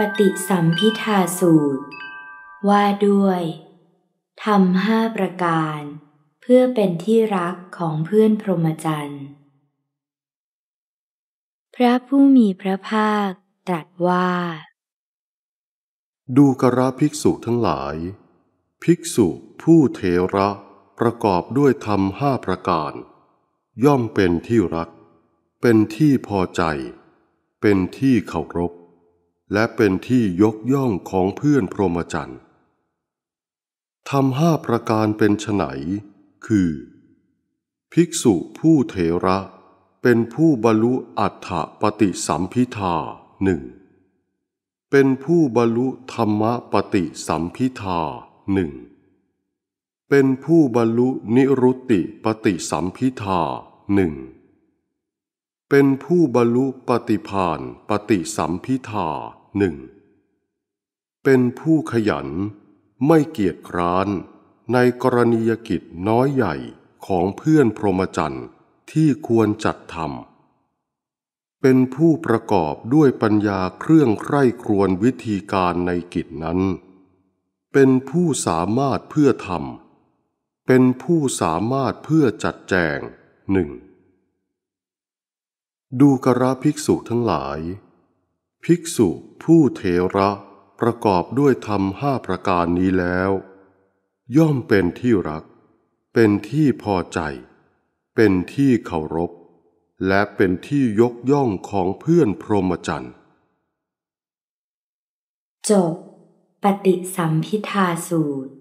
ปฏิสัมพิทาสูตร ว่าด้วยทำห้าประการ เพื่อเป็นที่รักของเพื่อนพรหมจรรย์พระผู้มีพระภาคตรัสว่า ดูกระภิกษุทั้งหลาย ภิกษุผู้เทระประกอบด้วยธรรมห้าประการ ย่อมเป็นที่รัก เป็นที่พอใจ เป็นที่เคารพและเป็นที่ยกย่องของเพื่อนพรหมจรรย์ทำห้าประการเป็นไฉนคือ ภิกษุผู้เถระ เป็นผู้บรรลุอัฏฐปฏิสัมพิทาหนึ่ง เป็นผู้บรรลุธรรมปฏิสัมพิทาหนึ่ง เป็นผู้บรรลุนิรุตติปฏิสัมพิทาหนึ่งเป็นผู้บรรลุปฏิพานปฏิสัมพิทาหนึ่งเป็นผู้ขยันไม่เกียจคร้านในกรณียกิจน้อยใหญ่ของเพื่อนพรหมจรรย์ที่ควรจัดทำเป็นผู้ประกอบด้วยปัญญาเครื่องใคร่ครวญวิธีการในกิจนั้น เป็นผู้สามารถเพื่อทำเป็นผู้สามารถเพื่อจัดแจงหนึ่งดูกระภิกษุทั้งหลายภิกษุผู้เทระประกอบด้วยธรรมห้าประการนี้แล้ว ย่อมเป็นที่รัก เป็นที่พอใจ เป็นที่เคารพ และเป็นที่ยกย่องของเพื่อนพรหมจรรย์ จบปฏิสัมพิทาสูตร